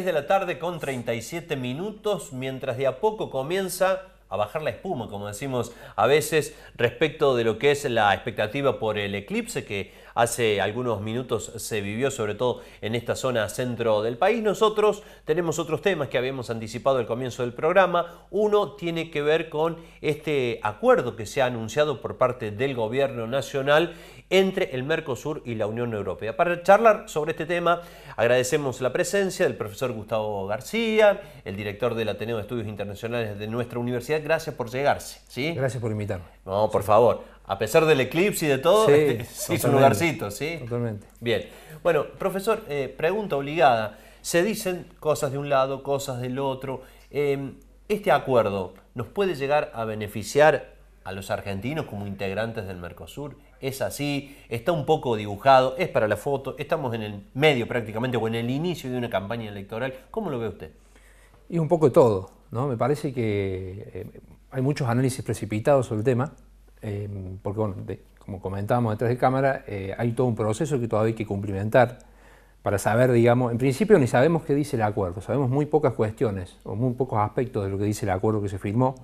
de la tarde con 37 minutos, mientras de a poco comienza a bajar la espuma, como decimos a veces, respecto de lo que es la expectativa por el eclipse que hace algunos minutos se vivió, sobre todo en esta zona centro del país. Nosotros tenemos otros temas que habíamos anticipado al comienzo del programa. Uno tiene que ver con este acuerdo que se ha anunciado por parte del gobierno nacional entre el Mercosur y la Unión Europea. Para charlar sobre este tema, agradecemos la presencia del profesor Gustavo García, el director del Ateneo de Estudios Internacionales de nuestra universidad. Gracias por llegarse. Gracias por invitarme. No, por favor a pesar del eclipse y de todo, este, es un lugarcito, ¿sí? Totalmente. Bien. Bueno, profesor, eh, pregunta obligada. Se dicen cosas de un lado, cosas del otro. Em, ¿Este acuerdo nos puede llegar a beneficiar a los argentinos como integrantes del Mercosur? ¿Es así? ¿Está un poco dibujado? ¿Es para la foto? ¿Estamos en el medio prácticamente o en el inicio de una campaña electoral? ¿Cómo lo ve usted? Y un poco de todo, ¿no? Me parece que eh, hay muchos análisis precipitados sobre el tema. Em, porque bueno, como comentábamos detrás de cámara, eh, hay todo un proceso que todavía hay que cumplimentar para saber, digamos, en principio ni sabemos qué dice el acuerdo, sabemos muy pocas cuestiones o muy pocos aspectos de lo que dice el acuerdo que se firmó.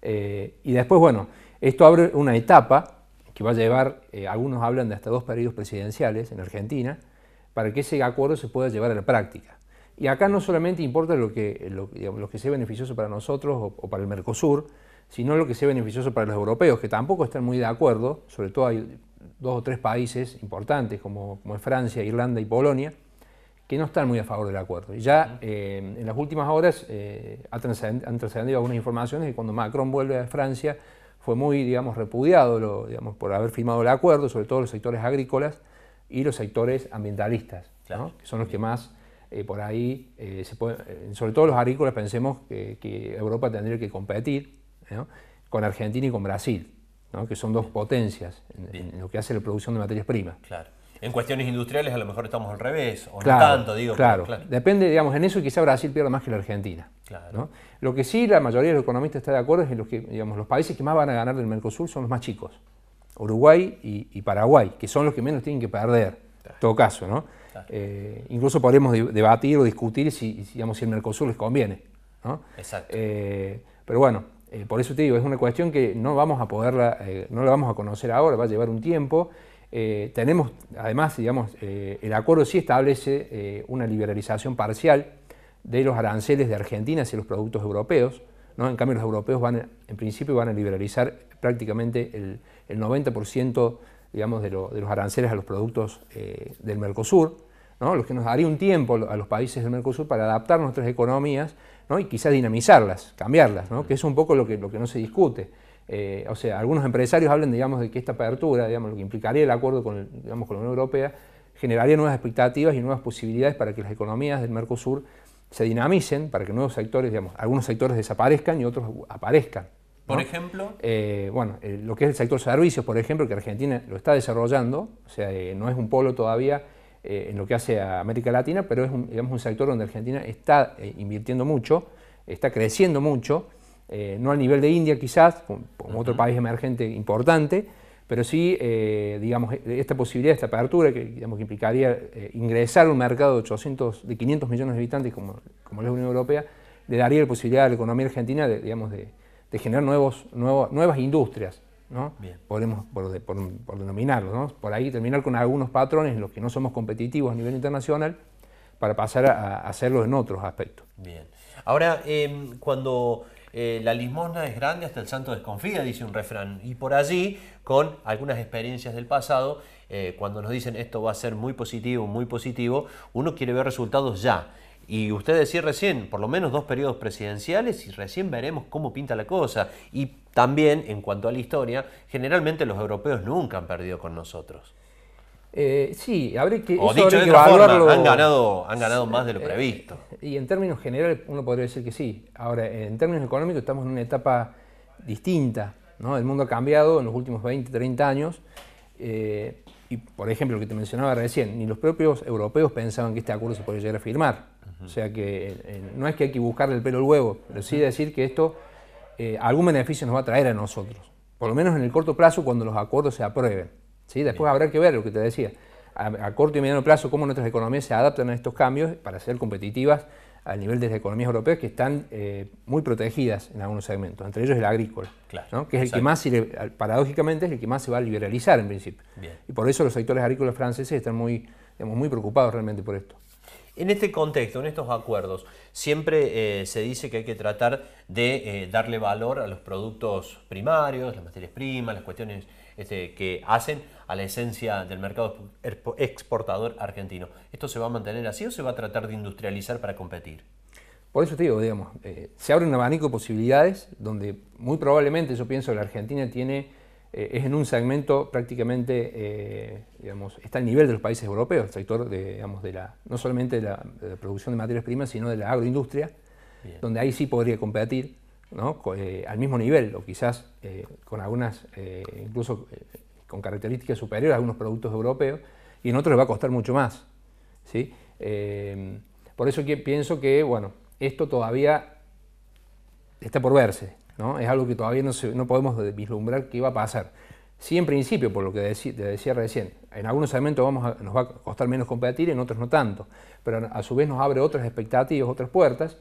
Eh, y después, bueno, esto abre una etapa que va a llevar, eh, algunos hablan de hasta dos periodos presidenciales en Argentina, para que ese acuerdo se pueda llevar a la práctica. Y acá no solamente importa lo que, lo, que sea beneficioso para nosotros o para el Mercosur, sino lo que sea beneficioso para los europeos, que tampoco están muy de acuerdo, sobre todo hay dos o tres países importantes como, como Francia, Irlanda y Polonia, que no están muy a favor del acuerdo. Y ya eh, en las últimas horas eh, han trascendido algunas informaciones que cuando Macron vuelve a Francia fue muy, digamos, repudiado lo, digamos, por haber firmado el acuerdo, sobre todo los sectores agrícolas y los sectores ambientalistas, que son los que más eh, por ahí, sobre todo los agrícolas, pensemos que Europa tendría que competir con Argentina y con Brasil, que son dos potencias en, lo que hace la producción de materias primas. Claro. En cuestiones industriales a lo mejor estamos al revés, o no tanto, digo. Claro. depende, digamos, en eso quizá Brasil pierda más que la Argentina. Lo que sí la mayoría de los economistas está de acuerdo es en los que, digamos, los países que más van a ganar del Mercosur son los más chicos, Uruguay y, Paraguay, que son los que menos tienen que perder, en todo caso, ¿no? Eh, incluso podremos debatir o discutir si, digamos, si el Mercosur les conviene, Exacto. Eh, pero bueno, eh, por eso te digo, es una cuestión que no vamos a poderla, eh, no la vamos a conocer ahora, va a llevar un tiempo. Eh, tenemos, además, digamos, el acuerdo sí establece una liberalización parcial de los aranceles de Argentina hacia los productos europeos. ¿no? En cambio, los europeos van, en principio van a liberalizar prácticamente el, 90% digamos, de, los aranceles a los productos del Mercosur, ¿no? lo que nos daría un tiempo a los países del Mercosur para adaptar nuestras economías y quizás dinamizarlas, cambiarlas, que es un poco lo que, lo que no se discute. Eh, o sea, algunos empresarios hablan, digamos, de que esta apertura, digamos, lo que implicaría el acuerdo con, la Unión Europea, generaría nuevas expectativas y nuevas posibilidades para que las economías del Mercosur se dinamicen, para que nuevos sectores, digamos, algunos sectores desaparezcan y otros aparezcan. Por ejemplo. Eh, bueno, eh, lo que es el sector servicios, por ejemplo, que Argentina lo está desarrollando, o sea, no es un polo todavía eh, en lo que hace a América Latina, pero es un, digamos, un sector donde Argentina está eh, invirtiendo mucho, está creciendo mucho, eh, no al nivel de India quizás, como, otro país emergente importante, pero sí, digamos, esta posibilidad, esta apertura que, digamos, implicaría ingresar a un mercado de, 800, de 500 millones de habitantes como, como la Unión Europea, le daría la posibilidad a la economía argentina de, digamos, de, generar nuevos, nuevas industrias. Podemos, por, por, denominarlos, por ahí terminar con algunos patrones en los que no somos competitivos a nivel internacional para pasar a, hacerlo en otros aspectos. Bien. Ahora, em, cuando eh, la limosna es grande hasta el santo desconfía, dice un refrán. Y por allí, con algunas experiencias del pasado, eh, cuando nos dicen esto va a ser muy positivo, muy positivo, uno quiere ver resultados ya. Y usted decía recién, por lo menos dos periodos presidenciales y recién veremos cómo pinta la cosa. Y también, en cuanto a la historia, generalmente los europeos nunca han perdido con nosotros. Eh, sí, habría que, o dicho de otra forma, han ganado, han ganado más de lo eh, previsto. Eh, y en términos generales uno podría decir que sí. Ahora, en términos económicos estamos en una etapa distinta. ¿no? El mundo ha cambiado en los últimos 20, 30 años. Eh, y, por ejemplo, lo que te mencionaba recién, ni los propios europeos pensaban que este acuerdo se podía llegar a firmar. O sea que eh, no es que hay que buscarle el pelo al huevo, pero sí decir que esto eh, algún beneficio nos va a traer a nosotros. Por lo menos en el corto plazo, cuando los acuerdos se aprueben. ¿sí? Después habrá que ver lo que te decía. A, a, corto y mediano plazo, cómo nuestras economías se adaptan a estos cambios para ser competitivas a nivel de las economías europeas que están eh, muy protegidas en algunos segmentos, entre ellos el agrícola, que es el que más, paradójicamente, es el que más se va a liberalizar en principio. Y por eso los sectores agrícolas franceses están muy, muy preocupados realmente por esto. En este contexto, en estos acuerdos, siempre eh, se dice que hay que tratar de eh, darle valor a los productos primarios, las materias primas, las cuestiones este, que hacen a la esencia del mercado exportador argentino. ¿Esto se va a mantener así o se va a tratar de industrializar para competir? Por eso te digo, digamos, eh, se abre un abanico de posibilidades donde muy probablemente yo pienso la Argentina tiene, eh, es en un segmento prácticamente, eh, digamos, está al nivel de los países europeos, el sector de, digamos, de la, no solamente de la, producción de materias primas, sino de la agroindustria, donde ahí sí podría competir. Eh, al mismo nivel o quizás eh, con algunas, eh, incluso con características superiores a algunos productos europeos, y en otros les va a costar mucho más. ¿sí? Em, por eso que pienso que bueno, esto todavía está por verse, ¿no? es algo que todavía no, podemos vislumbrar qué va a pasar. Sí, en principio, por lo que te decía recién, en algunos segmentos vamos nos va a costar menos competir, en otros no tanto, pero a su vez nos abre otras expectativas, otras puertas,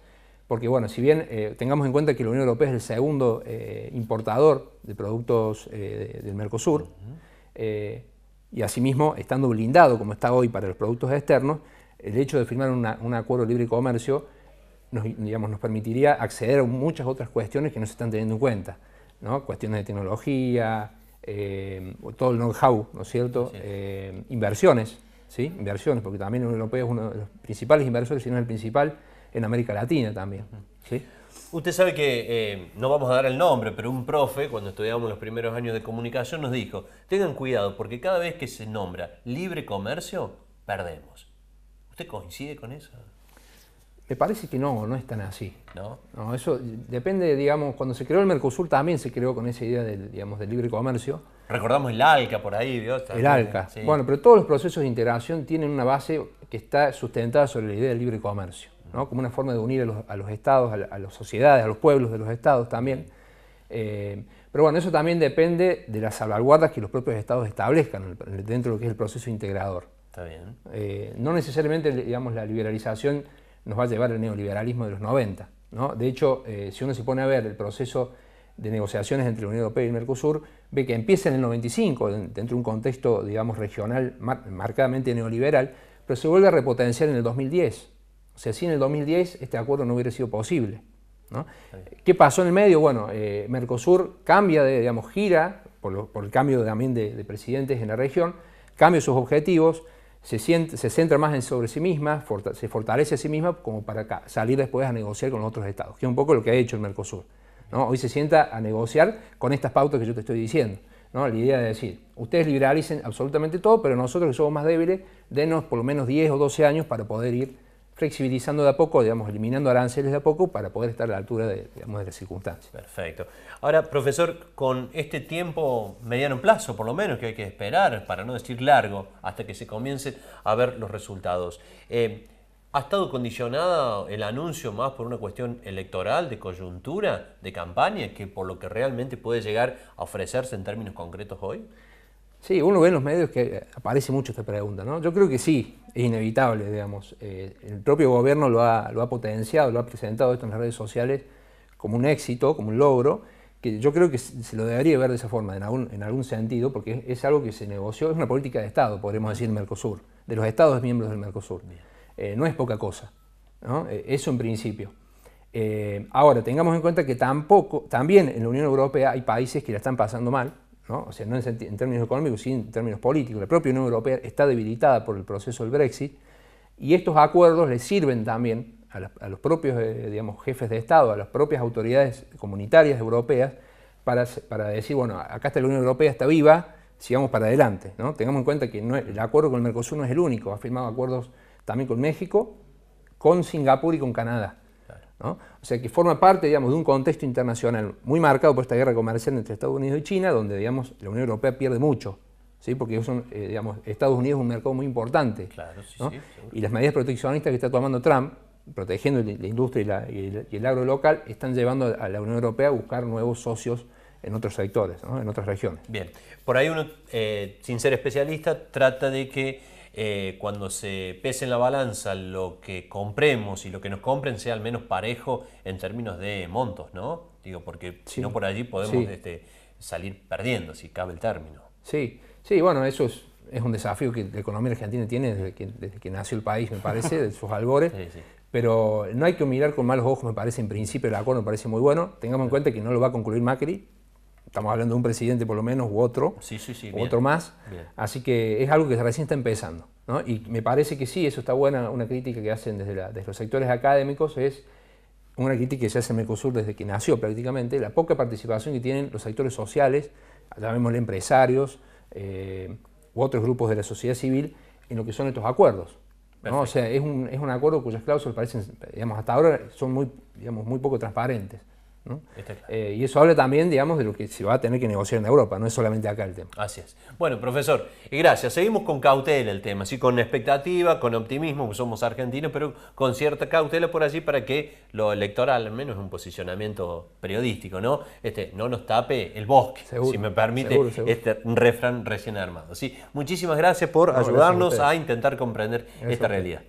porque bueno, si bien eh, tengamos en cuenta que la Unión Europea es el segundo eh, importador de productos eh, del Mercosur, y asimismo estando blindado como está hoy para los productos externos, el hecho de firmar un acuerdo libre de comercio nos, digamos, nos permitiría acceder a muchas otras cuestiones que no se están teniendo en cuenta, ¿no? cuestiones de tecnología, todo el know-how, ¿no es cierto? inversiones, inversiones, porque también la Unión Europea es uno de los principales inversores, si no el principal, en América Latina también. ¿sí? Usted sabe que, eh, no vamos a dar el nombre, pero un profe, cuando estudiábamos los primeros años de comunicación, nos dijo, tengan cuidado, porque cada vez que se nombra libre comercio, perdemos. ¿Usted coincide con eso? Me parece que no, no es tan así. ¿No? no eso depende, digamos, cuando se creó el Mercosur también se creó con esa idea de digamos, del libre comercio. Recordamos el ALCA por ahí, Dios. El ALCA. Bueno, pero todos los procesos de integración tienen una base que está sustentada sobre la idea del libre comercio como una forma de unir a los, estados, a, las sociedades, a los pueblos de los estados también. Eh, pero bueno, eso también depende de las salvaguardas que los propios estados establezcan dentro de lo que es el proceso integrador. Eh, no necesariamente, digamos, la liberalización nos va a llevar al neoliberalismo de los 90. De hecho, eh, si uno se pone a ver el proceso de negociaciones entre la Unión Europea y Mercosur, ve que empieza en el 95, dentro de un contexto, digamos, regional marcadamente neoliberal, pero se vuelve a repotenciar en el 2010. O sea, en el 2010 este acuerdo no hubiera sido posible. ¿no? ¿Qué pasó en el medio? Bueno, eh, Mercosur cambia, de, digamos, gira, por, el cambio también de, presidentes en la región, cambia sus objetivos, se, centra más en sobre sí misma, se fortalece a sí misma como para salir después a negociar con los otros estados, que es un poco lo que ha hecho el Mercosur. Hoy se sienta a negociar con estas pautas que yo te estoy diciendo. ¿no? La idea de decir, ustedes liberalicen absolutamente todo, pero nosotros que somos más débiles, denos por lo menos 10 o 12 años para poder ir flexibilizando de a poco, digamos, eliminando aranceles de a poco para poder estar a la altura de, las circunstancias. Perfecto. Ahora, profesor, con este tiempo mediano plazo, por lo menos, que hay que esperar, para no decir largo, hasta que se comiencen a ver los resultados, eh, ¿ha estado condicionada el anuncio más por una cuestión electoral, de coyuntura, de campaña, que por lo que realmente puede llegar a ofrecerse en términos concretos hoy? Sí, uno ve en los medios que aparece mucho esta pregunta, ¿no? Yo creo que sí, es inevitable, digamos. Eh, el propio gobierno lo ha, lo ha potenciado, lo ha presentado esto en las redes sociales como un éxito, como un logro, que yo creo que se lo debería ver de esa forma, en algún, sentido, porque es, algo que se negoció, es una política de Estado, podríamos decir, Mercosur, de los Estados miembros del Mercosur. Eh, no es poca cosa, eh, eso en principio. ahora, tengamos en cuenta que tampoco, también en la Unión Europea hay países que la están pasando mal, o sea, no en, términos económicos, sino en términos políticos. La propia Unión Europea está debilitada por el proceso del Brexit y estos acuerdos le sirven también a, los propios eh, jefes de Estado, a las propias autoridades comunitarias europeas, para, decir, bueno, acá está la Unión Europea, está viva, sigamos para adelante. ¿no? Tengamos en cuenta que no, el acuerdo con el Mercosur no es el único, ha firmado acuerdos también con México, con Singapur y con Canadá. O sea que forma parte digamos, de un contexto internacional muy marcado por esta guerra comercial entre Estados Unidos y China, donde digamos, la Unión Europea pierde mucho. ¿Sí? porque eh, digamos, Estados Unidos es un mercado muy importante. Claro, y las medidas proteccionistas que está tomando Trump, protegiendo la industria y, el, agro local, están llevando a la Unión Europea a buscar nuevos socios en otros sectores, en otras regiones. Bien, por ahí uno, eh, sin ser especialista, trata de que eh, cuando se pese en la balanza lo que compremos y lo que nos compren sea al menos parejo en términos de montos, ¿no? Digo, porque si no por allí podemos este, salir perdiendo, si cabe el término. Sí, sí, bueno, eso es, es un desafío que la economía argentina tiene desde que, desde que nació el país, me parece, de sus albores. pero no hay que mirar con malos ojos, me parece, en principio el acuerdo me parece muy bueno. Tengamos en cuenta que no lo va a concluir Macri, estamos hablando de un presidente por lo menos u otro, u otro más. Así que es algo que recién está empezando. Y me parece que sí, eso está buena, una crítica que hacen desde, los sectores académicos es una crítica que se hace en Mercosur desde que nació prácticamente, la poca participación que tienen los sectores sociales, llamémosle empresarios eh, u otros grupos de la sociedad civil en lo que son estos acuerdos. O sea, es un, acuerdo cuyas cláusulas parecen, digamos, hasta ahora son muy, digamos, muy poco transparentes. Eh, y eso habla también, digamos, de lo que se va a tener que negociar en Europa, no es solamente acá el tema. Así es. Bueno, profesor, y gracias. Seguimos con cautela el tema, sí, con expectativa, con optimismo, somos argentinos, pero con cierta cautela por allí para que lo electoral, al menos un posicionamiento periodístico, ¿no? Este, no nos tape el bosque, si me permite este refrán recién armado. Sí, muchísimas gracias por ayudarnos a, intentar comprender esta realidad.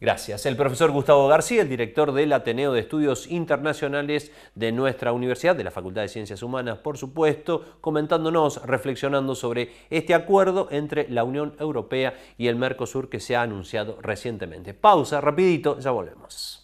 Gracias. El profesor Gustavo García, el director del Ateneo de Estudios Internacionales de nuestra universidad, de la Facultad de Ciencias Humanas, por supuesto, comentándonos, reflexionando sobre este acuerdo entre la Unión Europea y el Mercosur que se ha anunciado recientemente. Pausa, rapidito, ya volvemos.